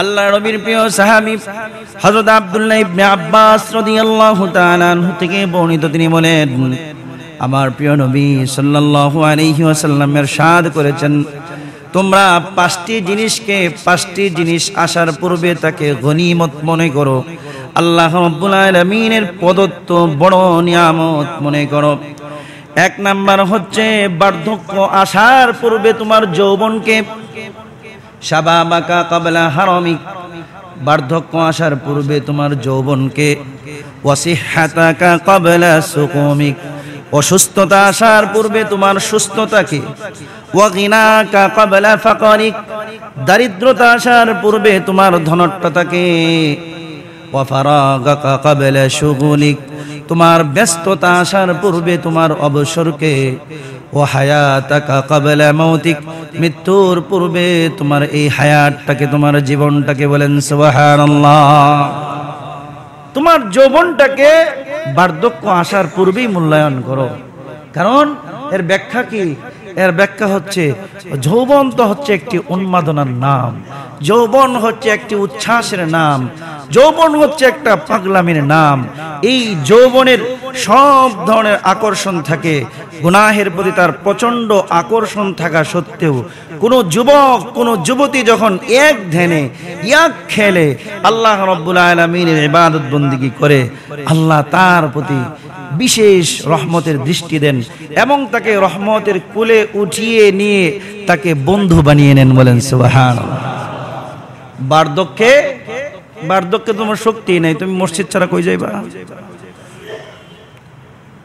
আল্লাহ রবির প্রিয় সাহাবি হযরত আব্দুল্লাহ ইবনে আব্বাস রাদিয়াল্লাহু তাআলা আনহু থেকে বর্ণিত তিনি বলেন আমার প্রিয় নবী সাল্লাল্লাহু আলাইহি ওয়াসাল্লাম ইরশাদ করেছেন তোমরা পাঁচটি জিনিসকে পাঁচটি জিনিস আসার পূর্বে তাকে গনিমত মনে করো আল্লাহ রাব্বুল আলামিনের প্রদত্ত বড় নিয়ামত মনে করো এক নাম্বার হচ্ছে বার্ধক্য আসার পূর্বে তোমার যৌবনকে শাবাবাকা কাবলা হারমিক বার্ধক্য আসার পূর্বে তোমার যৌবনকে ওয়াসিহাতাকা কাবলা সুকুমিক অসুস্থতা আসার পূর্বে তোমার সুস্থতাকে ওয়াগিনাকা কাবলা ফাকরিক দারিদ্রতা আসার পূর্বে তোমার ধনট্টতাকে ওয়াফারাগাকা কাবলা শুগুলিক তোমার ব্যস্ততা আসার পূর্বে তোমার অবসরকে ও হায়াতাকা মৃত্যুর পূর্বে তোমার এই হায়াতটাকে তোমার জীবনটাকে বলেন সুবহানাল্লাহ তোমার যৌবনটাকে বার্ধক্য আসার পূর্বেই মূল্যায়ন করো কারণ এর ব্যাখ্যা কি এর ব্যাখ্যা হচ্ছে যৌবন তো হচ্ছে একটি উন্মাদনার নাম যৌবন হচ্ছে একটি উচ্ছ্বাসের নাম যৌবন হচ্ছে একটা পাগলামির নাম এই যৌবনের সব ধরনের আকর্ষণ থাকে গুনাহের প্রতি তার প্রচণ্ড আকর্ষণ থাকা সত্ত্বেও কোনো যুবক কোনো যুবতী যখন এক ধ্যানে এক খেলে আল্লাহ রব্বুল আলমিনের ইবাদত বন্দিগি করে আল্লাহ তার প্রতি বিশেষ রহমতের দৃষ্টি দেন এবং তাকে রহমতের কুলে উঠিয়ে নিয়ে তাকে বন্ধু বানিয়ে নেন বলেন সুবাহান বার্ধক্যে বার্ধক্যে তোমার শক্তি নেই তুমি মসজিদ ছাড়া কই যাইবা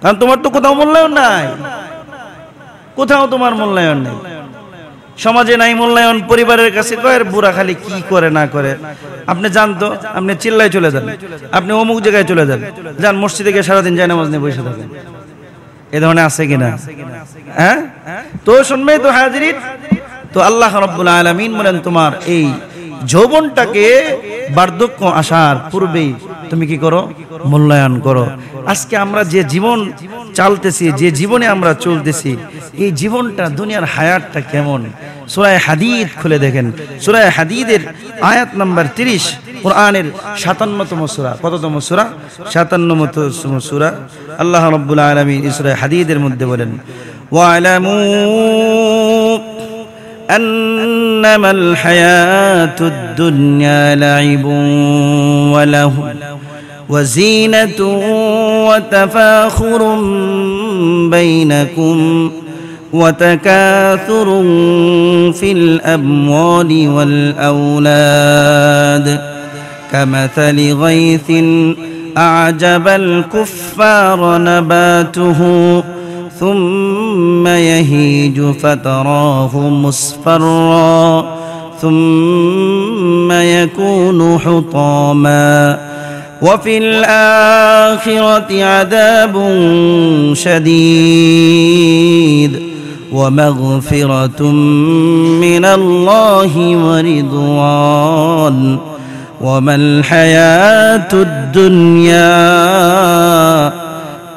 কারণ তোমার তো কোথাও মূল্যায়ন নাই কোথাও তোমার মূল্যায়ন নেই সমাজে নাই মূল্যায়ন পরিবারের কাছে কয়ের বুড়া খালি কি করে না করে আপনি জানতো আপনি চিল্লায় চলে যান আপনি অমুক জায়গায় চলে যান যান মসজিদে গিয়ে সারাদিন যায় নামাজ নিয়ে বসে থাকেন এ ধরনের আছে কিনা হ্যাঁ তো শুনবে তো হাজির তো আল্লাহ রব্বুল আলমিন বলেন তোমার এই যৌবনটাকে বার্ধক্য আসার পূর্বেই তুমি কি করো মূল্যায়ন করো আজকে আমরা যে জীবন চালতেছি যে জীবনে আমরা চলতেছি এই জীবনটা দুনিয়ার হায়াতটা কেমন সুরায় হাদিদ খুলে দেখেন সুরায় হাদিদের আয়াত নাম্বার তিরিশ কোরআনের সাতান্নতম সুরা কততম সুরা সাতান্নতম সুরা আল্লাহ রব্বুল আলমী ইসরায় হাদিদের মধ্যে বলেন ওয়ালামু انما الحياه الدنيا لعب وله وزينه وتفاخر بينكم وتكاثر في الاموال والاولاد كمثل غيث اعجب الكفار نباته ثم يهيج فتراه مصفرا ثم يكون حطاما وفي الآخرة عذاب شديد ومغفرة من الله ورضوان وما الحياة الدنيا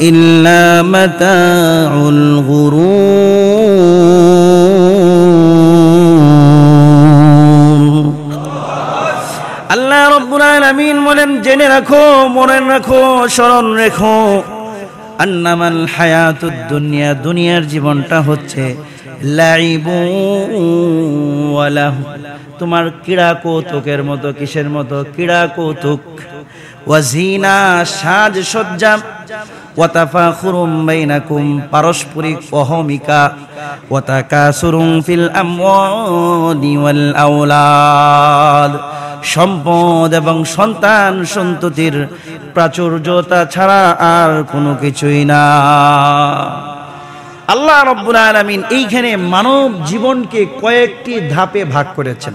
إلا متاع الغرور আল্লাহ রব্বুল আলামিন বলেন জেনে রাখো মনে রাখো স্মরণ রেখো আন্নামাল হায়াতুদ দুনিয়া দুনিয়ার জীবনটা হচ্ছে লাইবু তোমার ক্রীড়া কৌতুকের মতো কিসের মতো ক্রীড়া কৌতুক ওয়াজিনা সাজসজ্জা পারস্পরিক অহমিকা ফিল সম্পদ এবং সন্তান সন্ততির প্রাচুর্যতা ছাড়া আর কোনো কিছুই না আল্লাহ রব্বুল আলমিন এইখানে মানব জীবনকে কয়েকটি ধাপে ভাগ করেছেন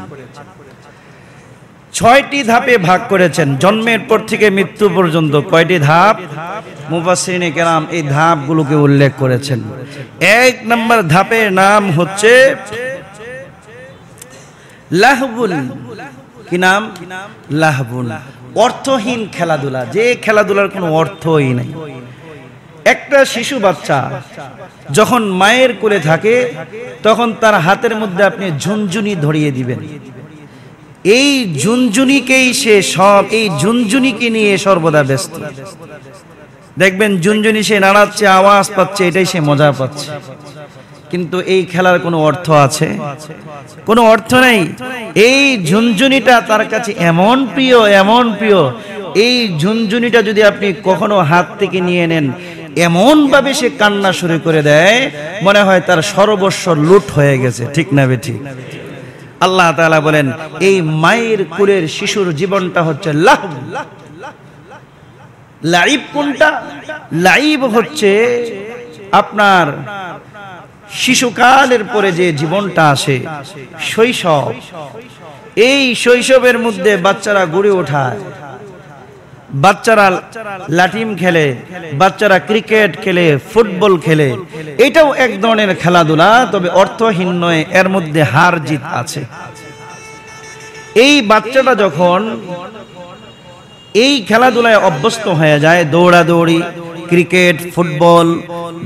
ছয়টি ধাপে ভাগ করেছেন জন্মের পর থেকে মৃত্যু পর্যন্ত কয়টি ধাপ মুফাসরিনে কেরাম এই ধাপগুলোকে উল্লেখ করেছেন এক নম্বর ধাপের নাম হচ্ছে লাহবুল কি নাম লাহবুল অর্থহীন খেলাধুলা যে খেলাধুলার কোনো অর্থই নাই একটা শিশু বাচ্চা যখন মায়ের কোলে থাকে তখন তার হাতের মধ্যে আপনি ঝুনঝুনি ধরিয়ে দিবেন এই ঝুনঝুনিকেই সে সব এই ঝুনঝুনিকে নিয়ে সর্বদা ব্যস্ত দেখবেন ঝুনঝুনি সে নাড়াচ্ছে আওয়াজ পাচ্ছে এটাই সে মজা পাচ্ছে কিন্তু এই খেলার কোনো অর্থ আছে কোনো অর্থ নেই এই ঝুনঝুনিটা তার কাছে এমন প্রিয় এমন প্রিয় এই ঝুনঝুনিটা যদি আপনি কখনো হাত থেকে নিয়ে নেন এমনভাবে সে কান্না শুরু করে দেয় মনে হয় তার সর্বস্ব লুট হয়ে গেছে ঠিক না বেঠি আল্লাহ তালা বলেন এই মায়ের কুলের শিশুর জীবনটা হচ্ছে লাহ লাইব কোনটা লাইব হচ্ছে আপনার শিশুকালের পরে যে জীবনটা আসে শৈশব এই শৈশবের মধ্যে বাচ্চারা গড়ে ওঠায় বাচ্চারা লাটিম খেলে বাচ্চারা ক্রিকেট খেলে ফুটবল খেলে এটাও এক ধরনের খেলাধুলা তবে অর্থহীন নয় এর মধ্যে হার জিত আছে এই বাচ্চাটা যখন এই খেলাধুলায় অভ্যস্ত হয়ে যায় দৌড়াদৌড়ি ক্রিকেট ফুটবল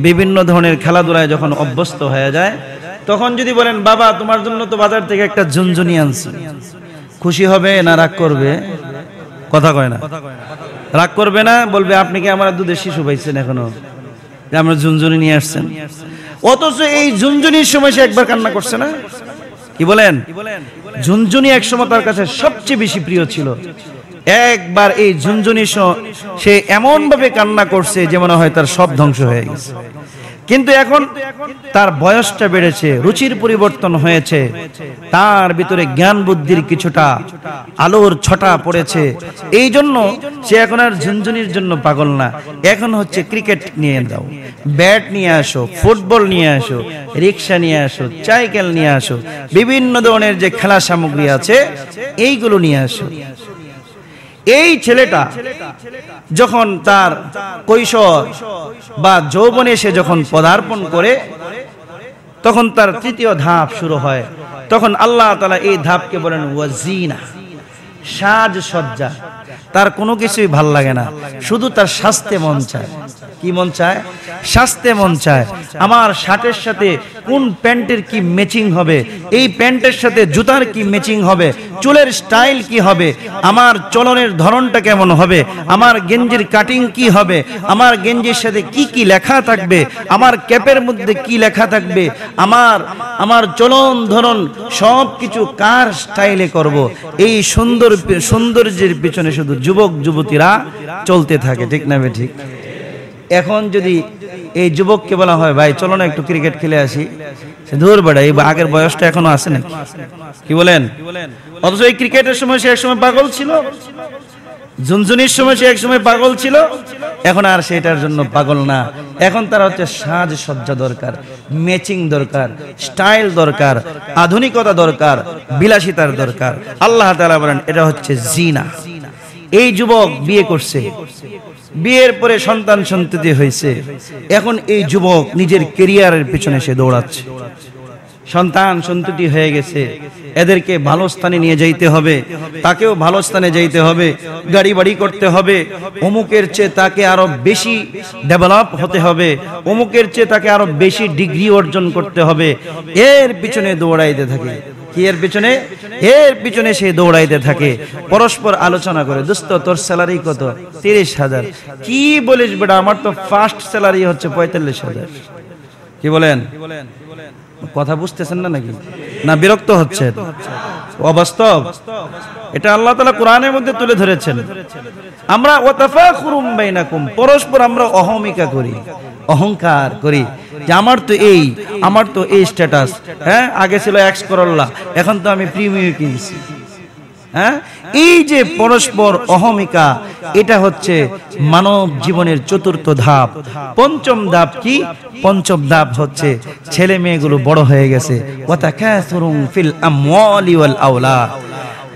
বিভিন্ন ধরনের খেলাধুলায় যখন অভ্যস্ত হয়ে যায় তখন যদি বলেন বাবা তোমার জন্য তো বাজার থেকে একটা ঝুনঝুনি আনছি খুশি হবে না রাগ করবে কথা কয় না রাগ করবে না বলবে আপনি কি আমার দুধের শিশু পাইছেন এখনো যে আমরা ঝুনঝুনি নিয়ে আসছেন অথচ এই ঝুনঝুনির সময় সে একবার কান্না করছে না কি বলেন ঝুনঝুনি এক সময় তার কাছে সবচেয়ে বেশি প্রিয় ছিল একবার এই ঝুনঝুনি সে এমন ভাবে কান্না করছে যে মনে হয় তার সব ধ্বংস হয়ে গেছে কিন্তু এখন তার বয়সটা বেড়েছে রুচির পরিবর্তন হয়েছে তার ভিতরে জ্ঞান বুদ্ধির কিছুটা আলোর ছটা পড়েছে এই জন্য সে এখন আর ঝুনঝুনির জন্য পাগল না এখন হচ্ছে ক্রিকেট নিয়ে যাও ব্যাট নিয়ে আসো ফুটবল নিয়ে আসো রিক্সা নিয়ে আসো সাইকেল নিয়ে আসো বিভিন্ন ধরনের যে খেলা সামগ্রী আছে এইগুলো নিয়ে আসো এই ছেলেটা যখন তার কৈশোর বা যৌবনে সে যখন পদার্পণ করে তখন তার তৃতীয় ধাপ শুরু হয় তখন আল্লাহ তালা এই ধাপকে বলেন ওয়াজিনা সাজসজ্জা তার কোনো কিছুই ভাল লাগে না শুধু তার স্বাস্থ্যে মন চায় কি মন চায় সাজতে মন চায় আমার শার্টের সাথে কোন প্যান্টের কি ম্যাচিং হবে এই প্যান্টের সাথে জুতার কি ম্যাচিং হবে চুলের স্টাইল কি হবে আমার চলনের ধরনটা কেমন হবে আমার গেঞ্জির কাটিং কি হবে আমার গেঞ্জির সাথে কি কি লেখা থাকবে আমার ক্যাপের মধ্যে কি লেখা থাকবে আমার আমার চলন ধরন সব কিছু কার স্টাইলে করব। এই সুন্দর সৌন্দর্যের পিছনে শুধু যুবক যুবতীরা চলতে থাকে ঠিক না ঠিক এখন যদি এই যুবককে বলা হয় ভাই চলো না একটু ক্রিকেট খেলে আসি সে ধর বেড়া এই আগের বয়সটা এখনো আসে নাকি কি বলেন অথচ এই ক্রিকেটের সময় সে একসময় পাগল ছিল ঝুনঝুনির সময় সে একসময় পাগল ছিল এখন আর সেটার জন্য পাগল না এখন তার হচ্ছে সাজসজ্জা দরকার ম্যাচিং দরকার স্টাইল দরকার আধুনিকতা দরকার বিলাসিতার দরকার আল্লাহ তালা বলেন এটা হচ্ছে জিনা এই যুবক বিয়ে করছে বিয়ের পরে সন্তান সন্ততি হয়েছে এখন এই যুবক নিজের কেরিয়ারের পিছনে সে দৌড়াচ্ছে সন্তান সন্ততি হয়ে গেছে এদেরকে ভালো স্থানে নিয়ে যাইতে হবে তাকেও ভালো স্থানে যাইতে হবে গাড়ি বাড়ি করতে হবে অমুকের চেয়ে তাকে আরো বেশি ডেভেলপ হতে হবে অমুকের চেয়ে তাকে আরো বেশি ডিগ্রি অর্জন করতে হবে এর পিছনে দৌড়াইতে থাকে এর পিছনে এর পিছনে সে দৌড়াইতে থাকে পরস্পর আলোচনা করে দোস্ত তোর স্যালারি কত তিরিশ হাজার কি বলিস বেটা আমার তো ফার্স্ট স্যালারি হচ্ছে পঁয়তাল্লিশ হাজার কি বলেন কথা বুঝতেছেন না নাকি না বিরক্ত হচ্ছে অবাস্তব এটা আল্লাহ তালা কোরআনের মধ্যে তুলে ধরেছেন আমরা ওতাফাকুরুম বাইনাকুম পরস্পর আমরা অহমিকা করি অহংকার করি যে আমার তো এই আমার তো এই স্ট্যাটাস হ্যাঁ আগে ছিল এক্স করল্লা এখন তো আমি প্রিমিয়ার কিনছি হ্যাঁ এই যে পরস্পর অহমিকা এটা হচ্ছে মানব জীবনের চতুর্থ ধাপ পঞ্চম ধাপ কি পঞ্চম ধাপ হচ্ছে ছেলে মেয়েগুলো বড় হয়ে গেছে ফিল আওলা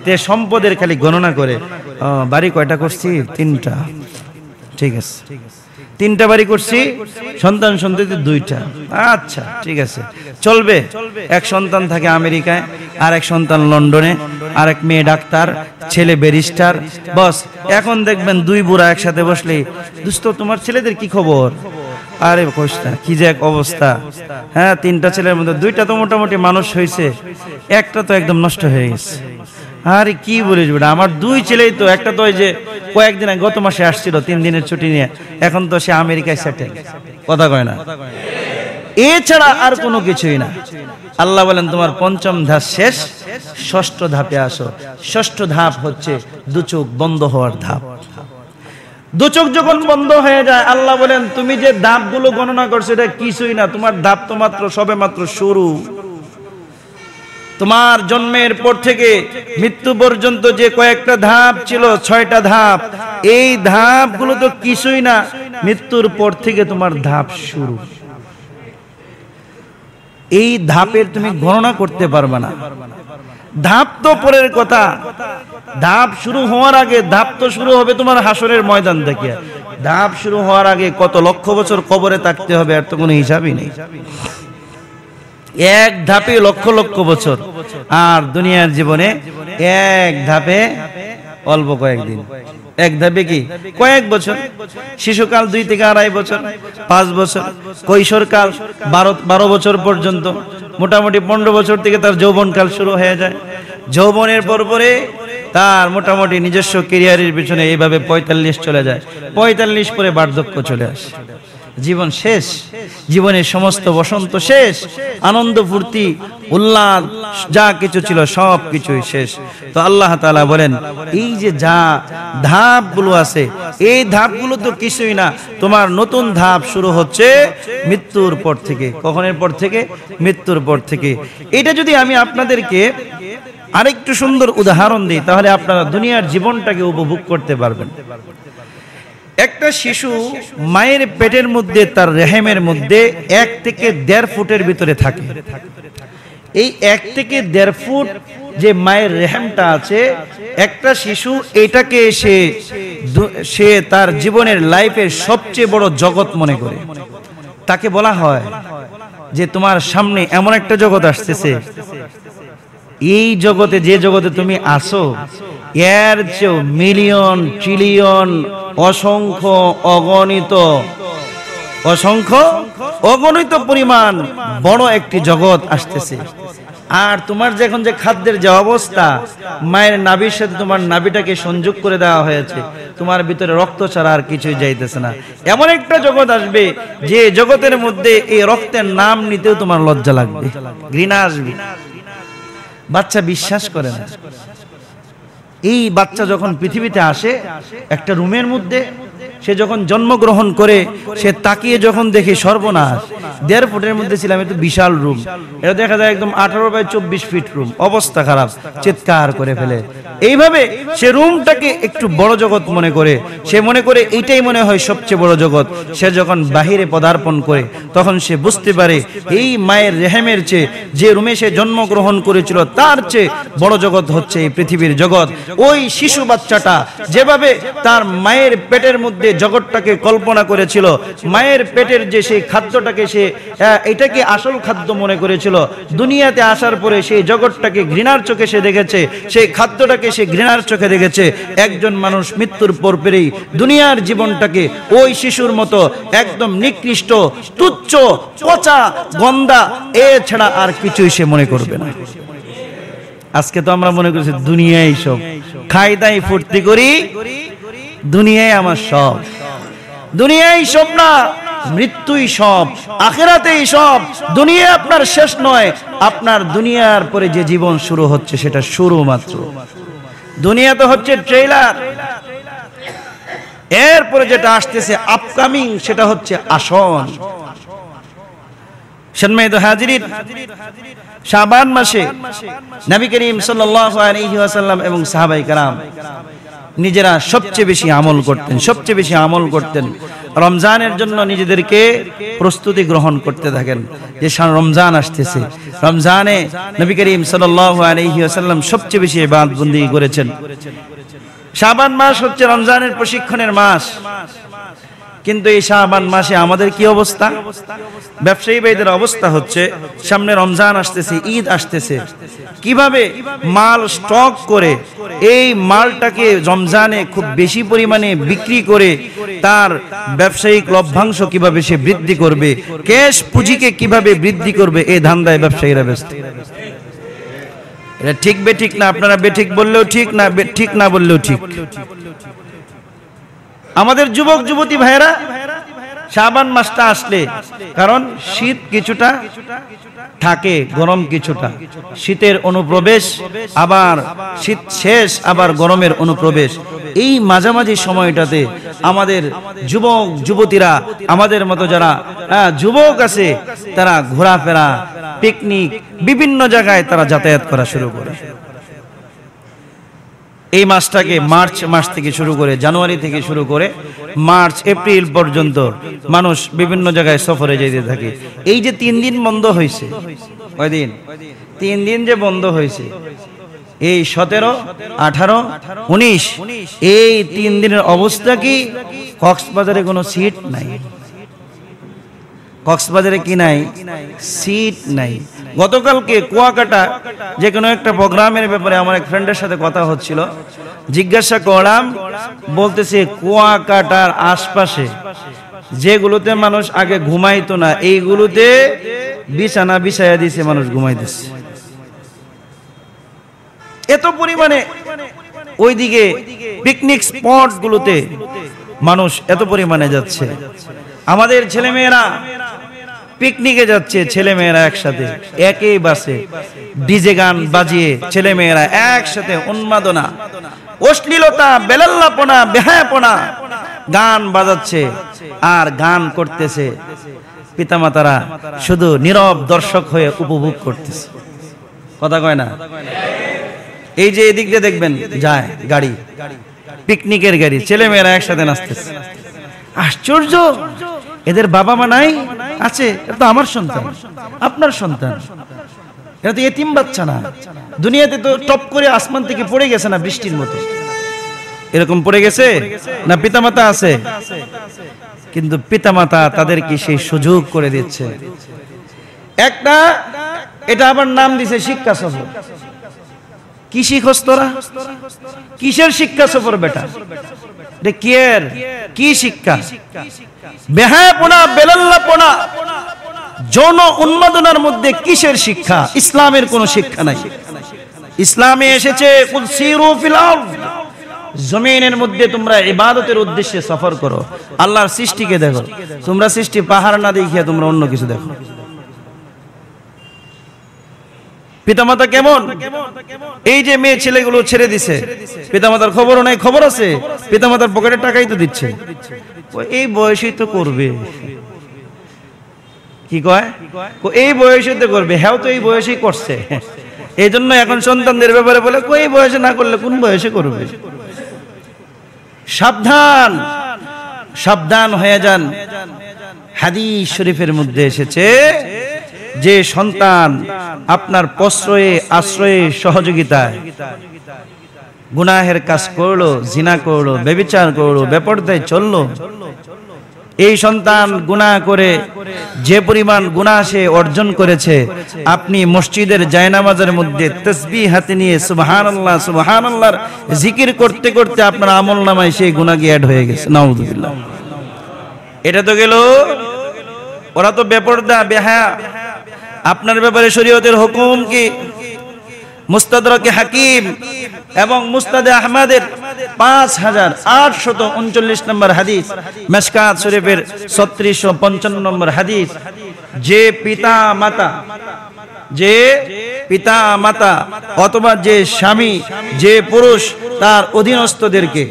তে সম্পদের খালি গণনা করে বাড়ি কয়টা করছি তিনটা ঠিক আছে ঠিক আছে তিনটা বাড়ি করছি সন্তান সন্ততি দুইটা আচ্ছা ঠিক আছে চলবে এক সন্তান থাকে আমেরিকায় আর এক সন্তান লন্ডনে আর এক মেয়ে ডাক্তার ছেলে ব্যারিস্টার বস এখন দেখবেন দুই বুড়া একসাথে বসলে দুস্ত তোমার ছেলেদের কি খবর আরে কোষ কি যে এক অবস্থা হ্যাঁ তিনটা ছেলের মধ্যে দুইটা তো মোটামুটি মানুষ হয়েছে একটা তো একদম নষ্ট হয়ে গেছে আরে কি বলিস বেটা আমার দুই ছেলেই তো একটা তো ওই যে কয়েকদিন আগে গত মাসে আসছিল তিন দিনের ছুটি নিয়ে এখন তো সে আমেরিকায় সেটেল কথা কয় না এছাড়া আর কোনো কিছুই না আল্লাহ বলেন তোমার পঞ্চম ধাপ শেষ ষষ্ঠ ধাপে আসো ষষ্ঠ ধাপ হচ্ছে দু চোখ বন্ধ হওয়ার ধাপ দু চোখ যখন বন্ধ হয়ে যায় আল্লাহ বলেন তুমি যে ধাপগুলো গণনা করছো এটা কিছুই না তোমার ধাপ তো মাত্র সবে মাত্র শুরু তোমার জন্মের পর থেকে মৃত্যু পর্যন্ত যে কয়েকটা ধাপ ছিল ছয়টা ধাপ এই ধাপগুলো তো কিছুই না মৃত্যুর পর থেকে তোমার ধাপ শুরু এই ধাপের তুমি গণনা করতে পারবে না ধাপ তো পরের কথা ধাপ শুরু হওয়ার আগে ধাপ তো শুরু হবে তোমার হাসরের ময়দান থেকে ধাপ শুরু হওয়ার আগে কত লক্ষ বছর কবরে থাকতে হবে আর তো কোনো হিসাবই নেই এক ধাপে লক্ষ লক্ষ বছর আর দুনিয়ার জীবনে এক ধাপে অল্প কয়েকদিন এক ধাপে কি কয়েক বছর শিশুকাল দুই থেকে আড়াই বছর পাঁচ বছর কৈশোরকাল বারো বারো বছর পর্যন্ত মোটামুটি পনেরো বছর থেকে তার যৌবনকাল শুরু হয়ে যায় যৌবনের পর পরে তার মোটামুটি নিজস্ব কেরিয়ারের পিছনে এইভাবে পঁয়তাল্লিশ চলে যায় পঁয়তাল্লিশ পরে বার্ধক্য চলে আসে জীবন শেষ জীবনের সমস্ত বসন্ত শেষ আনন্দ ফুর্তি উল্লাস যা কিছু ছিল সব কিছুই শেষ তো আল্লাহ তালা বলেন এই যে যা ধাপগুলো আছে এই ধাপগুলো তো কিছুই না তোমার নতুন ধাপ শুরু হচ্ছে মৃত্যুর পর থেকে কখনের পর থেকে মৃত্যুর পর থেকে এটা যদি আমি আপনাদেরকে আরেকটু সুন্দর উদাহরণ দিই তাহলে আপনারা দুনিয়ার জীবনটাকে উপভোগ করতে পারবেন একটা শিশু মায়ের পেটের মধ্যে তার রেহেমের মধ্যে এক থেকে দেড় ফুটের ভিতরে থাকে এই এক থেকে দেড় ফুট যে মায়ের রেহেমটা আছে একটা শিশু এটাকে এসে সে তার জীবনের লাইফের সবচেয়ে বড় জগৎ মনে করে তাকে বলা হয় যে তোমার সামনে এমন একটা জগৎ আসতেছে এই জগতে যে জগতে তুমি আসো এর চেয়েও মিলিয়ন ট্রিলিয়ন অসংখ্য অগণিত অসংখ্য অগণিত পরিমাণ বড় একটি জগৎ আসতেছে আর তোমার যে এখন যে খাদ্যের যে অবস্থা মায়ের নাভির সাথে তোমার নাভিটাকে সংযোগ করে দেওয়া হয়েছে তোমার ভিতরে রক্ত ছাড়া আর কিছুই যাইতেছে না এমন একটা জগৎ আসবে যে জগতের মধ্যে এই রক্তের নাম নিতেও তোমার লজ্জা লাগবে ঘৃণা আসবে বাচ্চা বিশ্বাস করে না এই বাচ্চা যখন পৃথিবীতে আসে একটা রুমের মধ্যে সে যখন জন্মগ্রহণ করে সে তাকিয়ে যখন দেখে সর্বনাশ দেড় ফুটের মধ্যে ছিলাম একটু বিশাল রুম এটা দেখা যায় একদম আঠারো বাই চব্বিশ ফিট রুম অবস্থা খারাপ চিৎকার করে ফেলে এইভাবে সে রুমটাকে একটু বড় জগৎ মনে করে সে মনে করে এইটাই মনে হয় সবচেয়ে বড় জগৎ সে যখন বাহিরে পদার্পণ করে তখন সে বুঝতে পারে এই মায়ের রেহেমের চেয়ে যে রুমে সে জন্মগ্রহণ করেছিল তার চেয়ে বড় জগৎ হচ্ছে এই পৃথিবীর জগৎ ওই শিশু বাচ্চাটা যেভাবে তার মায়ের পেটের মধ্যে জগৎটাকে কল্পনা করেছিল মায়ের পেটের যে সেই খাদ্যটাকে সে এটাকে আসল খাদ্য মনে করেছিল দুনিয়াতে আসার পরে সেই জগৎটাকে ঘৃণার চোখে সে দেখেছে সেই খাদ্যটাকে সে ঘৃণার চোখে দেখেছে একজন মানুষ মৃত্যুর পর পেরেই দুনিয়ার জীবনটাকে ওই শিশুর মতো একদম নিকৃষ্ট তুচ্ছ পচা গন্দা এ ছাড়া আর কিছুই সে মনে করবে না আজকে তো আমরা মনে করছি দুনিয়াই সব খাই দাই ফুর্তি করি দুনিয়ায় আমার সব দুনিয়াই সব না মৃত্যুই সব আখেরাতেই সব দুনিয়া আপনার শেষ নয় আপনার দুনিয়ার পরে যে জীবন শুরু হচ্ছে সেটা শুরু মাত্র দুনিয়া তো হচ্ছে ট্রেলার এরপরে যেটা আসতেছে আপকামিং সেটা হচ্ছে আসন সম্মানিত মাসে নবী করিম সাল্লাল্লাহু এবং সাহাবাই কালাম নিজেরা সবচেয়ে বেশি আমল করতেন সবচেয়ে বেশি আমল করতেন রমজানের জন্য নিজেদেরকে প্রস্তুতি গ্রহণ করতে থাকেন যে রমজান আসতেছে রমজানে নবী করিম সাল্লাম সবচেয়ে বেশি বাঁধবন্দি করেছেন শাবান মাস হচ্ছে রমজানের প্রশিক্ষণের মাস কিন্তু এই শাহবান মাসে আমাদের কি অবস্থা ব্যবসায়ী ভাইদের অবস্থা হচ্ছে সামনে রমজান আসতেছে ঈদ আসতেছে কিভাবে মাল স্টক করে এই মালটাকে রমজানে খুব বেশি পরিমাণে বিক্রি করে তার ব্যবসায়িক লভ্যাংশ কিভাবে সে বৃদ্ধি করবে ক্যাশ পুঁজিকে কিভাবে বৃদ্ধি করবে এই ধান্দায় ব্যবসায়ীরা ব্যস্ত এটা ঠিক বেঠিক না আপনারা বেঠিক বললেও ঠিক না ঠিক না বললেও ঠিক আমাদের যুবক যুবতী ভাইরা সাবান মাসটা আসলে কারণ শীত কিছুটা থাকে গরম কিছুটা শীতের অনুপ্রবেশ আবার শীত শেষ আবার গরমের অনুপ্রবেশ এই মাঝামাঝি সময়টাতে আমাদের যুবক যুবতীরা আমাদের মতো যারা যুবক আছে তারা ঘোরাফেরা পিকনিক বিভিন্ন জায়গায় তারা যাতায়াত করা শুরু করে এই মাসটাকে মার্চ মাস থেকে শুরু করে জানুয়ারি থেকে শুরু করে মার্চ এপ্রিল পর্যন্ত মানুষ বিভিন্ন জায়গায় সফরে যেতে থাকে এই যে তিন দিন বন্ধ হয়েছে কয়দিন তিন দিন যে বন্ধ হয়েছে এই সতেরো আঠারো উনিশ এই তিন দিনের অবস্থা কি কক্সবাজারে কোনো সিট নাই কক্সবাজারে কি নাই সিট নাই গতকালকে কুয়াকাটা যে কোনো একটা প্রোগ্রামের ব্যাপারে আমার এক ফ্রেন্ডের সাথে কথা হচ্ছিল জিজ্ঞাসা করলাম বলতেছে কুয়াকাটার আশপাশে যেগুলোতে মানুষ আগে ঘুমাইতো না এইগুলোতে বিছানা বিছাইয়া দিয়েছে মানুষ ঘুমাইতেছে এত পরিমাণে ওইদিকে পিকনিক স্পট গুলোতে মানুষ এত পরিমাণে যাচ্ছে আমাদের ছেলেমেয়েরা পিকনিকে যাচ্ছে ছেলে মেয়েরা একসাথে একই বাসে ডিজে গান বাজিয়ে ছেলে মেয়েরা একসাথে উন্মাদনা অশ্লীলতা বেলাল্লাপনা বেহায়াপনা গান বাজাচ্ছে আর গান করতেছে পিতামাতারা শুধু নীরব দর্শক হয়ে উপভোগ করতেছে কথা কয় না এই যে এদিক দিয়ে দেখবেন যায় গাড়ি পিকনিকের গাড়ি ছেলে মেয়েরা একসাথে নাচতেছে আশ্চর্য এদের বাবা মা নাই আছে এটা তো আমার সন্তান আপনার সন্তান এটা তো এতিম বাচ্চা না দুনিয়াতে তো টপ করে আসমান থেকে পড়ে গেছে না বৃষ্টির মতো এরকম পড়ে গেছে না পিতামাতা আছে কিন্তু পিতামাতা তাদেরকে সেই সুযোগ করে দিচ্ছে একটা এটা আবার নাম দিছে শিক্ষা সফর কি শিখস কিসের শিক্ষা সফর বেটা কিয়ের কি শিক্ষা বেহায়াপনা বেলাল্লাপনা যৌন উন্মাদনার মধ্যে কিসের শিক্ষা ইসলামের কোন শিক্ষা নাই ইসলামে এসেছে জমিনের মধ্যে তোমরা ইবাদতের উদ্দেশ্যে সফর করো আল্লাহর সৃষ্টিকে দেখো তোমরা সৃষ্টি পাহাড় না দেখিয়া তোমরা অন্য কিছু দেখো পিতামাতা কেমন এই যে মেয়ে ছেলেগুলো ছেড়ে দিছে পিতামাতার খবরও নাই খবর আছে পিতামাতার পকেটে টাকাই তো দিচ্ছে এই বয়সেই তো করবে কি কয় এই বয়সে তো করবে হ্যাঁ তো এই বয়সেই করছে এই জন্য এখন সন্তানদের ব্যাপারে বলে এই বয়সে না করলে কোন বয়সে করবে সাবধান সাবধান হয়ে যান হাদিস শরীফের মধ্যে এসেছে যে সন্তান আপনার প্রশ্রয়ে আশ্রয়ে সহযোগিতায় গুনাহের কাজ করলো জিনা করলো বেবিচার করলো বেপর্দায় চললো এই সন্তান গুনাহ করে যে পরিমাণ গুনাহ সে অর্জন করেছে আপনি মসজিদের জায়নামাজের মধ্যে তসবি হাতে নিয়ে সুবাহান আল্লাহ সুবাহান আল্লাহর জিকির করতে করতে আপনার আমল নামায় সেই গিয়ে অ্যাড হয়ে গেছে নাউদুল্লাহ এটা তো গেল ওরা তো বেপর্দা বেহায়া আপনার ব্যাপারে শরীয়তের হুকুম কি মুস্তাদরকে হাকিম এবং মুস্তাদে আহমাদের পাঁচ হাজার আটশত উনচল্লিশ নম্বর হাদিস মেসকাত শরীফের ছত্রিশশো পঞ্চান্ন নম্বর হাদিস যে পিতা মাতা যে পিতা মাতা অথবা যে স্বামী যে পুরুষ তার অধীনস্থদেরকে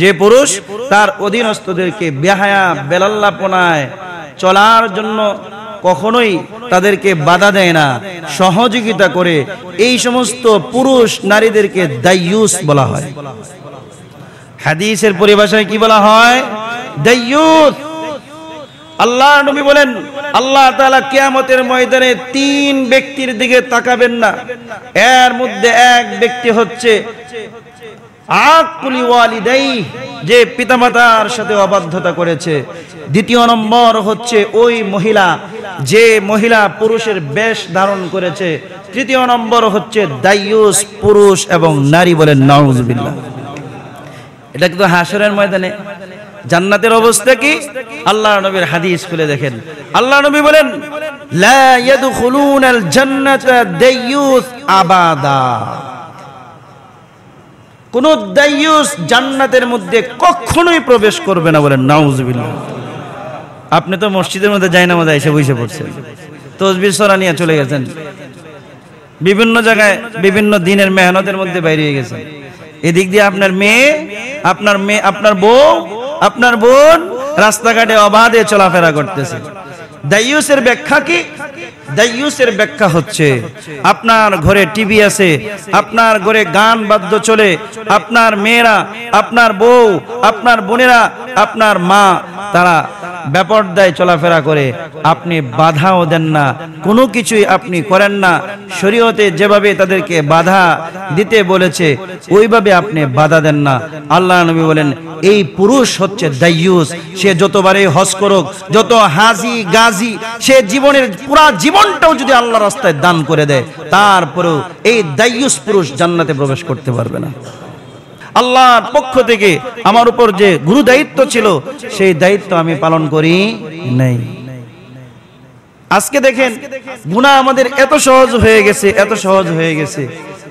যে পুরুষ তার অধীনস্থদেরকে বেহায়া বেলাল্লাপনায় চলার জন্য কখনোই তাদেরকে বাধা দেয় না সহযোগিতা করে এই সমস্ত পুরুষ নারীদেরকে দায়ুস বলা হয় হাদিসের পরিভাষায় কি বলা হয় দায়ুস আল্লাহ নবী বলেন আল্লাহ তাআলা কেয়ামতের ময়দানে তিন ব্যক্তির দিকে তাকাবেন না এর মধ্যে এক ব্যক্তি হচ্ছে আকুলি ওয়ালিদাই যে পিতামাতার সাথে অবাধ্যতা করেছে দ্বিতীয় নম্বর হচ্ছে ওই মহিলা যে মহিলা পুরুষের বেশ ধারণ করেছে তৃতীয় নম্বর হচ্ছে দায়ুস পুরুষ এবং নারী বলে নজবিল্লা এটা কিন্তু হাসরের ময়দানে জান্নাতের অবস্থা কি আল্লাহ নবীর হাদিস খুলে দেখেন আল্লাহ নবী বলেন লা ইয়াদখুলুনাল জান্নাতা দায়ুস আবাদা কোন দায়ুস জান্নাতের মধ্যে কখনোই প্রবেশ করবে না বলেন নাউজবিল্লা আপনি তো মসজিদের মধ্যে যাই না এসে বসে পড়ছেন তসবির সরা নিয়ে চলে গেছেন বিভিন্ন জায়গায় বিভিন্ন দিনের মেহনতের মধ্যে বাইরে গেছেন এদিক দিয়ে আপনার মেয়ে আপনার মেয়ে আপনার বউ আপনার বোন রাস্তাঘাটে অবাধে চলাফেরা করতেছে দায়ুসের ব্যাখ্যা কি দাইউসের ব্যাখ্যা হচ্ছে আপনার ঘরে টিভি আছে আপনার ঘরে গান বাদ্য চলে আপনার মেয়েরা আপনার বউ আপনার বোনেরা আপনার মা তারা ব্যাপরদায় চলাফেরা করে আপনি বাধাও দেন না কোনো কিছুই আপনি করেন না শরীয়তে যেভাবে তাদেরকে বাধা দিতে বলেছে ওইভাবে আপনি বাধা দেন না আল্লাহ নবী বলেন এই পুরুষ হচ্ছে দাইয়ুস সে যতবারই হজ করুক যত হাজি গাজি সে জীবনের পুরা জীবনটাও যদি আল্লাহ রাস্তায় দান করে দেয় তারপরেও এই দাইয়ুস পুরুষ জান্নাতে প্রবেশ করতে পারবে না আল্লাহর পক্ষ থেকে আমার উপর যে গুরু দায়িত্ব ছিল সেই দায়িত্ব আমি পালন করি নাই আজকে দেখেন গুণা আমাদের এত সহজ হয়ে গেছে এত সহজ হয়ে গেছে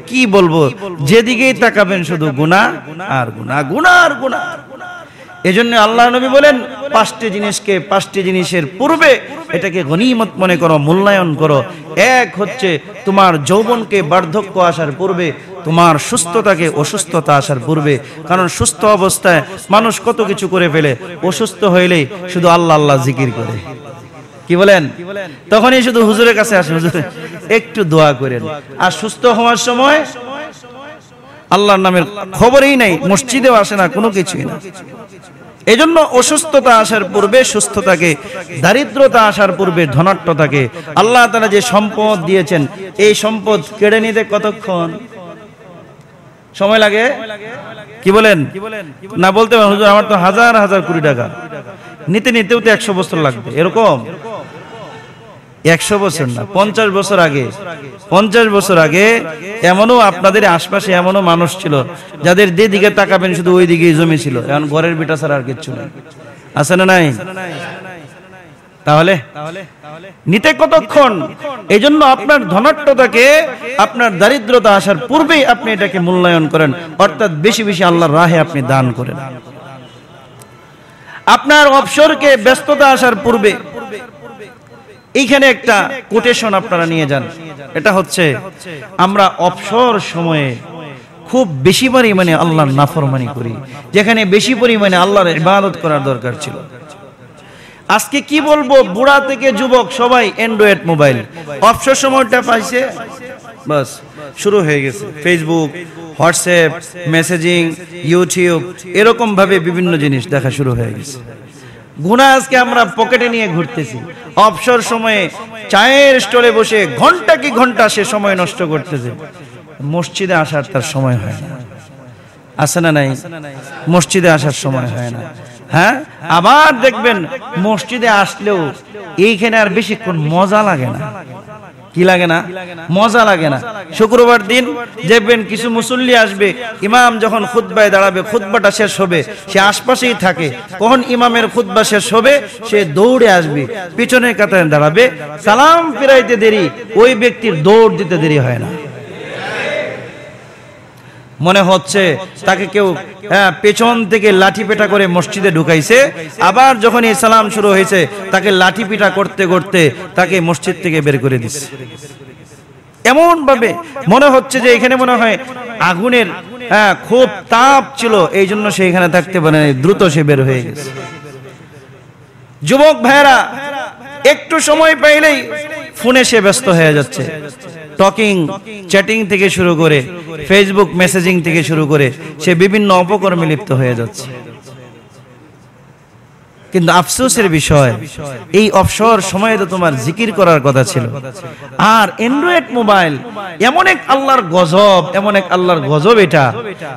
কি বলবো যেদিকেই তাকাবেন শুধু গুণা আর গুণা গুণা আর গুণা এজন্য আল্লাহ নবী বলেন পাঁচটি জিনিসকে পাঁচটি জিনিসের পূর্বে এটাকে গনিমত মনে করো মূল্যায়ন করো এক হচ্ছে তোমার যৌবনকে বার্ধক্য আসার পূর্বে তোমার সুস্থতাকে অসুস্থতা আসার পূর্বে কারণ সুস্থ অবস্থায় মানুষ কত কিছু করে ফেলে অসুস্থ হইলে শুধু আল্লাহ আল্লাহ জিকির করে কি বলেন তখনই শুধু হুজুরের কাছে আসে হুজুর একটু দোয়া করেন আর সুস্থ হওয়ার সময় আল্লাহর নামের খবরই নাই মসজিদেও আসে না কোনো কিছুই না এজন্য অসুস্থতা আসার পূর্বে সুস্থতাকে দারিদ্রতা আসার পূর্বে ধনাট্যতাকে আল্লাহ তারা যে সম্পদ দিয়েছেন এই সম্পদ কেড়ে নিতে কতক্ষণ সময় লাগে কি বলেন না বলতে হুজুর আমার তো হাজার হাজার কোটি টাকা নিতে নিতেও তো একশো বছর লাগবে এরকম একশো বছর না পঞ্চাশ বছর আগে পঞ্চাশ বছর আগে এমনও আপনাদের আশপাশে এমনও মানুষ ছিল যাদের যেদিকে তাকাবেন শুধু ওই দিকেই জমি ছিল এখন ঘরের বিটা ছাড়া আর কিচ্ছু নেই আছে না নাই তাহলে নিতে কতক্ষণ এই জন্য আপনার ধনাট্যতাকে আপনার দারিদ্রতা আসার পূর্বেই আপনি এটাকে মূল্যায়ন করেন অর্থাৎ বেশি বেশি আল্লাহর রাহে আপনি দান করেন আপনার অবসরকে ব্যস্ততা আসার পূর্বে এইখানে একটা কোটেশন আপনারা নিয়ে যান এটা হচ্ছে আমরা অবসর সময়ে খুব বেশি পরিমাণে আল্লাহর নাফরমানি করি যেখানে বেশি পরিমাণে আল্লাহর ইবাদত করার দরকার ছিল আজকে কি বলবো বুড়া থেকে যুবক সবাই অ্যান্ড্রয়েড মোবাইল অবসর সময়টা পাইছে বাস শুরু হয়ে গেছে ফেসবুক হোয়াটসঅ্যাপ মেসেজিং ইউটিউব এরকম ভাবে বিভিন্ন জিনিস দেখা শুরু হয়ে গেছে গুণা আজকে আমরা পকেটে নিয়ে ঘুরতেছি অবসর সময়ে চায়ের স্টলে বসে ঘন্টা কি ঘন্টা সে সময় নষ্ট করতেছে মসজিদে আসার তার সময় হয় না আসে না নাই মসজিদে আসার সময় হয় না হ্যাঁ আবার দেখবেন মসজিদে আসলেও এইখানে আর বেশিক্ষণ মজা লাগে না কি লাগে না মজা লাগে না শুক্রবার দিন দেখবেন কিছু মুসল্লি আসবে ইমাম যখন খুদ্বায় দাঁড়াবে খুদ্বাটা শেষ হবে সে আশপাশেই থাকে কখন ইমামের খুদ্বা শেষ হবে সে দৌড়ে আসবে পিছনের কাতারে দাঁড়াবে সালাম ফিরাইতে দেরি ওই ব্যক্তির দৌড় দিতে দেরি হয় না মনে হচ্ছে তাকে কেউ হ্যাঁ পেছন থেকে লাঠি পেটা করে মসজিদে ঢুকাইছে আবার যখন ইসলাম শুরু হয়েছে তাকে লাঠি পিটা করতে করতে তাকে মসজিদ থেকে বের করে দিচ্ছে এমন ভাবে মনে হচ্ছে যে এখানে মনে হয় আগুনের হ্যাঁ খুব তাপ ছিল এই জন্য সে এখানে থাকতে পারে দ্রুত সে বের হয়ে গেছে যুবক ভাইরা একটু সময় পাইলেই ফোনে সে ব্যস্ত হয়ে যাচ্ছে টকিং চ্যাটিং থেকে শুরু করে ফেসবুক মেসেজিং থেকে শুরু করে সে বিভিন্ন অপকর্মে লিপ্ত হয়ে যাচ্ছে কিন্তু আফসোসের বিষয় এই অবসর সময়ে তো তোমার জিকির করার কথা ছিল আর অ্যান্ড্রয়েড মোবাইল এমন এক আল্লাহর গজব এমন এক আল্লাহর গজব এটা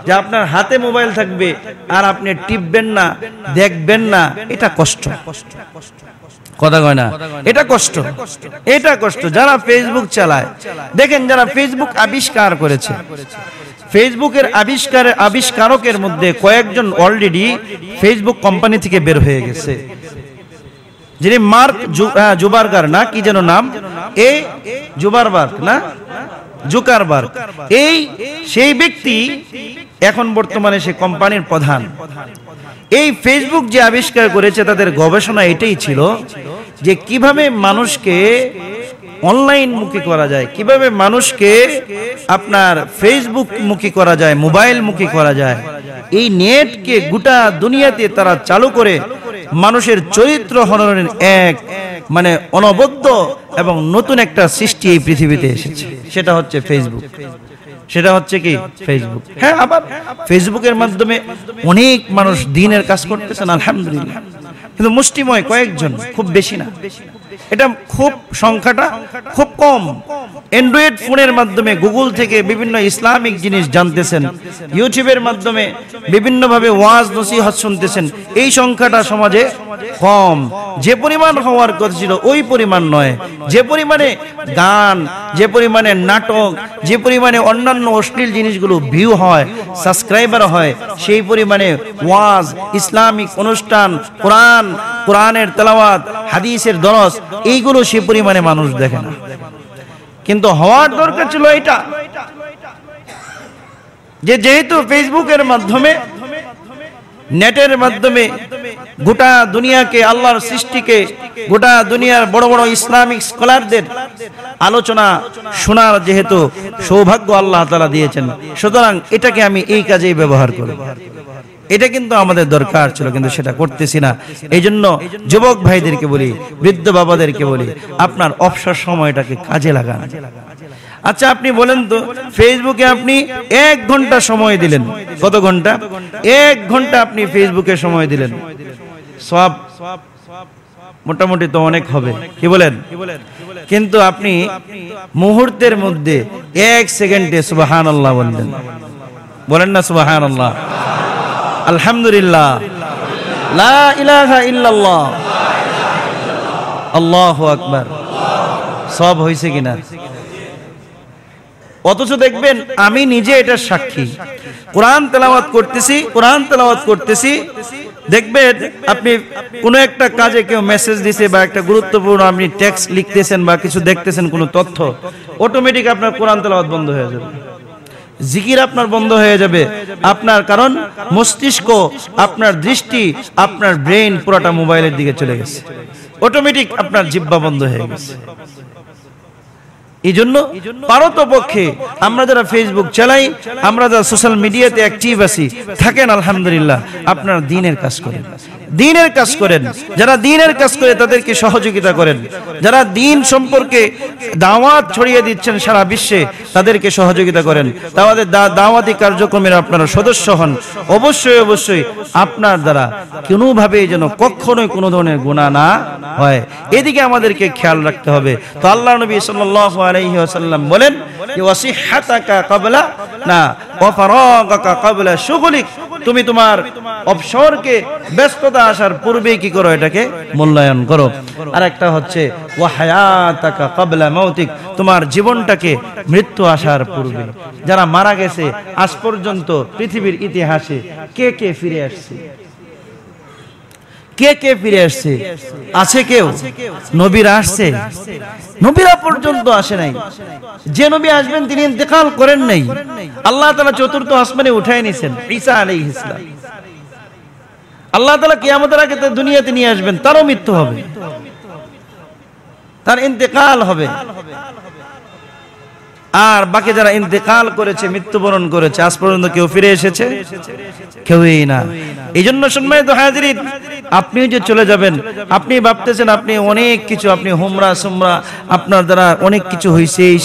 যে আপনার হাতে মোবাইল থাকবে আর আপনি টিপবেন না দেখবেন না এটা কষ্ট কষ্ট কষ্ট কথা কয় না এটা কষ্ট এটা কষ্ট যারা ফেসবুক চালায় দেখেন যারা ফেসবুক আবিষ্কার করেছে ফেসবুকের আবিষ্কার আবিষ্কারকের মধ্যে কয়েকজন অলরেডি ফেসবুক কোম্পানি থেকে বের হয়ে গেছে যিনি মার্ক জুবারগার না কি যেন নাম এ জুবারবার্গ না জুকারবার্গ এই সেই ব্যক্তি এখন বর্তমানে সে কোম্পানির প্রধান এই ফেসবুক যে আবিষ্কার করেছে তাদের গবেষণা এটাই ছিল যে কিভাবে মানুষকে অনলাইন মুখী করা যায় কিভাবে মানুষকে আপনার ফেসবুক মুখী করা যায় মোবাইল মুখী করা যায় এই নেটকে গোটা দুনিয়াতে তারা চালু করে মানুষের চরিত্র হরণের এক মানে অনবদ্য এবং নতুন একটা সৃষ্টি এই পৃথিবীতে এসেছে সেটা হচ্ছে ফেসবুক সেটা হচ্ছে কি ফেসবুক হ্যাঁ আবার ফেসবুকের মাধ্যমে অনেক মানুষ দিনের কাজ করতেছেন আলহামদুলিল্লাহ কিন্তু মুষ্টিময় কয়েকজন খুব বেশি না এটা খুব সংখ্যাটা খুব কম অ্যান্ড্রয়েড ফোনের মাধ্যমে গুগল থেকে বিভিন্ন ইসলামিক জিনিস জানতেছেন ইউটিউবের মাধ্যমে বিভিন্নভাবে ওয়াজ নসিহত শুনতেছেন এই সংখ্যাটা সমাজে কম যে পরিমাণ হওয়ার কথা ছিল ওই পরিমাণ নয় যে পরিমাণে গান যে পরিমাণে নাটক যে পরিমাণে অন্যান্য অশ্লীল জিনিসগুলো ভিউ হয় সাবস্ক্রাইবার হয় সেই পরিমাণে ওয়াজ ইসলামিক অনুষ্ঠান কোরআন কোরআনের তেলাওয়াত হাদিসের দরস এইগুলো সে পরিমাণে মানুষ দেখে না কিন্তু হওয়ার দরকার ছিল এটা যে যেহেতু ফেসবুকের মাধ্যমে নেটের মাধ্যমে গোটা দুনিয়াকে আল্লাহর সৃষ্টিকে গোটা দুনিয়ার বড় বড় ইসলামিক স্কলারদের আলোচনা শোনার যেহেতু সৌভাগ্য আল্লাহ তালা দিয়েছেন সুতরাং এটাকে আমি এই কাজেই ব্যবহার করি এটা কিন্তু আমাদের দরকার ছিল কিন্তু সেটা করতেছি না এই জন্য যুবক ভাইদেরকে বলি বৃদ্ধ বাবাদেরকে বলি আপনার অবসর সময়টাকে কাজে লাগান আচ্ছা আপনি বলেন তো ফেসবুকে আপনি এক ঘন্টা সময় দিলেন কত ঘন্টা এক ঘন্টা আপনি ফেসবুকে সময় দিলেন সব মোটামুটি তো অনেক হবে কি বলেন কিন্তু আপনি মুহূর্তের মধ্যে এক সেকেন্ডে সুবাহান আল্লাহ বললেন বলেন না সুবাহান আল্লাহ আলহামদুলিল্লাহ লা ইলাহা ইল্লাল্লাহ আল্লাহ আকবার সব হয়েছে কিনা অথচ দেখবেন আমি নিজে এটার সাক্ষী কোরআন তেলাওয়াত করতেছি কোরআন তেলাওয়াত করতেছি দেখবেন আপনি কোন একটা কাজে কেউ মেসেজ দিছে বা একটা গুরুত্বপূর্ণ আপনি টেক্সট লিখতেছেন বা কিছু দেখতেছেন কোনো তথ্য অটোমেটিক আপনার কোরআন তেলাওয়াত বন্ধ হয়ে যাবে জিকির আপনার বন্ধ হয়ে যাবে আপনার কারণ মস্তিষ্ক আপনার দৃষ্টি আপনার ব্রেন পুরোটা মোবাইলের দিকে চলে গেছে অটোমেটিক আপনার জিব্বা বন্ধ হয়ে গেছে এই জন্য পারত পক্ষে আমরা যারা ফেসবুক চালাই আমরা যারা সোশ্যাল মিডিয়াতে অ্যাক্টিভ আছি থাকেন আলহামদুলিল্লাহ আপনার দিনের কাজ করেন দিনের কাজ করেন যারা দিনের কাজ করে তাদেরকে সহযোগিতা করেন যারা দিন সম্পর্কে দাওয়াত ছড়িয়ে দিচ্ছেন সারা বিশ্বে তাদেরকে সহযোগিতা করেন তাদের দাওয়াতি কার্যক্রমের আপনারা সদস্য হন অবশ্যই অবশ্যই আপনার দ্বারা কোনোভাবেই যেন কখনোই কোনো ধরনের গুণা না হয় এদিকে আমাদেরকে খেয়াল রাখতে হবে তো আল্লাহ নবী সাল্লাল্লাহু আলাইহি ওয়াসাল্লাম বলেন ওয়াসিহাতাকা না ওয়া ফারাগাকা তুমি তোমার অবসরকে ব্যস্ততা আসার পূর্বে কি করো এটাকে মূল্যায়ন করো আর একটা হচ্ছে মৌতিক তোমার জীবনটাকে মৃত্যু আসার পূর্বে যারা মারা গেছে আজ পর্যন্ত পৃথিবীর ইতিহাসে কে কে ফিরে আসছে কে কে ফিরে আসছে আছে কেউ নবীর আসছে নবীরা পর্যন্ত আসে নাই যে নবী আসবেন তিনি ইন্তেকাল করেন নাই আল্লাহ তালা চতুর্থ আসমানে উঠায় নিছেন ঈসা আলী ইসলাম আল্লাহ তালা কিয়ামতের আগে তার দুনিয়াতে নিয়ে আসবেন তারও মৃত্যু হবে তার ইন্তেকাল হবে আর বাকি যারা ইন্তেকাল করেছে মৃত্যুবরণ করেছে আজ পর্যন্ত কেউ ফিরে এসেছে কেউই না এই জন্য সম্মানিত হাজির আপনিও যে চলে যাবেন আপনি ভাবতেছেন আপনি অনেক কিছু আপনি হোমরা সুমরা আপনার দ্বারা অনেক কিছু হয়েছে এই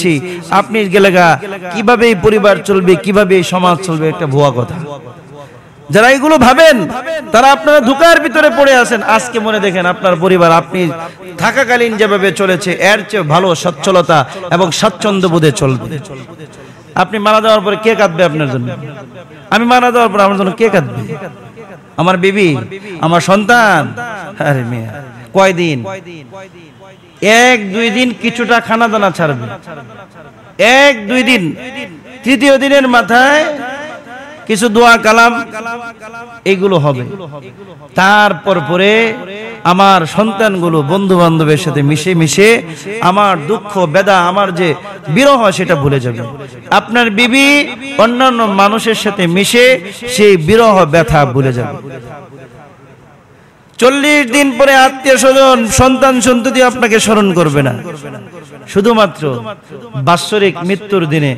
আপনি গেলে গা কিভাবে এই পরিবার চলবে কিভাবে এই সমাজ চলবে একটা ভুয়া কথা যারা এগুলো ভাবেন তারা আপনারা ধোকার ভিতরে পড়ে আছেন আজকে মনে দেখেন আপনার পরিবার আপনি থাকাকালীন যেভাবে চলেছে এর চেয়ে ভালো সচ্ছলতা এবং স্বাচ্ছন্দ্য বোধে চলবে আপনি মারা যাওয়ার পরে কে কাঁদবে আপনার জন্য আমি মারা যাওয়ার পরে আমার জন্য কে কাঁদবে আমার বিবি আমার সন্তান আরে মেয়ে কয়দিন এক দুই দিন কিছুটা খানা দানা ছাড়বে এক দুই দিন তৃতীয় দিনের মাথায় কিছু দোয়া কালাম এগুলো হবে তারপর পরে আমার সন্তানগুলো বন্ধু বান্ধবের সাথে মিশে মিশে আমার দুঃখ বেদা আমার যে বিরহ সেটা ভুলে যাবে আপনার বিবি অন্যান্য মানুষের সাথে মিশে সেই বিরহ ব্যথা ভুলে যাবে চল্লিশ দিন পরে আত্মীয় স্বজন সন্তান সন্ততি আপনাকে স্মরণ করবে না শুধুমাত্র বাৎসরিক মৃত্যুর দিনে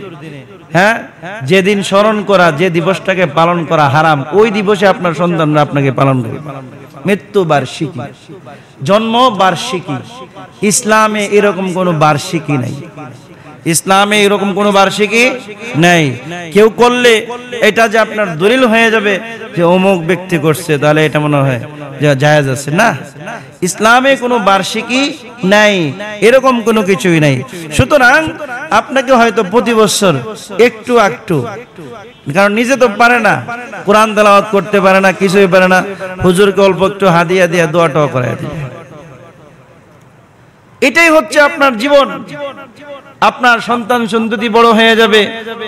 হ্যাঁ যেদিন স্মরণ করা যে দিবসটাকে পালন করা হারাম ওই দিবসে আপনার সন্তানরা আপনাকে পালন করবে বার্ষিকী জন্ম বার্ষিকী ইসলামে এরকম কোন বার্ষিকী নাই ইসলামে এরকম কোন বার্ষিকী নাই কেউ করলে এটা যে আপনার দলিল হয়ে যাবে যে অমুক ব্যক্তি করছে তাহলে এটা মনে হয় যে জায়েজ আছে না ইসলামে কোনো বার্ষিকী নাই এরকম কোনো কিছুই নাই সুতরাং আপনাকে হয়তো প্রতি বছর একটু একটু কারণ নিজে তো পারে না কোরআন তেলাওয়াত করতে পারে না কিছুই পারে না হুজুরকে অল্প একটু হাদিয়া দিয়া দোয়াটাও করাই দিবে এটাই হচ্ছে আপনার জীবন আপনার সন্তান সন্ততি বড় হয়ে যাবে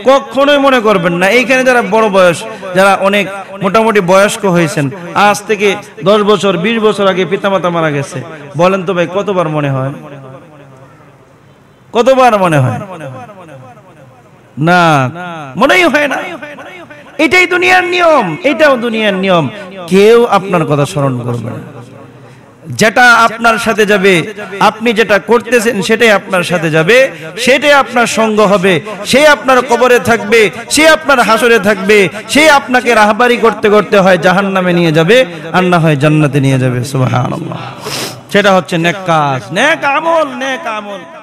কখনোই মনে করবেন না এইখানে যারা বড় বয়স যারা অনেক মোটামুটি বয়স্ক হয়েছেন আজ থেকে দশ বছর বিশ বছর আগে পিতামাতা মারা গেছে বলেন তো ভাই কতবার মনে হয় কতবার মনে হয় না মনেই হয় না এটাই দুনিয়ার নিয়ম এটাও দুনিয়ার নিয়ম কেউ আপনার কথা স্মরণ করবে না যেটা আপনার সাথে যাবে আপনি যেটা করতেছেন সেটাই আপনার সাথে যাবে সেটাই আপনার সঙ্গ হবে সে আপনার কবরে থাকবে সে আপনার হাসরে থাকবে সে আপনাকে রাহবারি করতে করতে হয় জাহান নামে নিয়ে যাবে আর না হয় জান্নাতে নিয়ে যাবে সেটা হচ্ছে নেক কাজ নেক আমল নেক আমল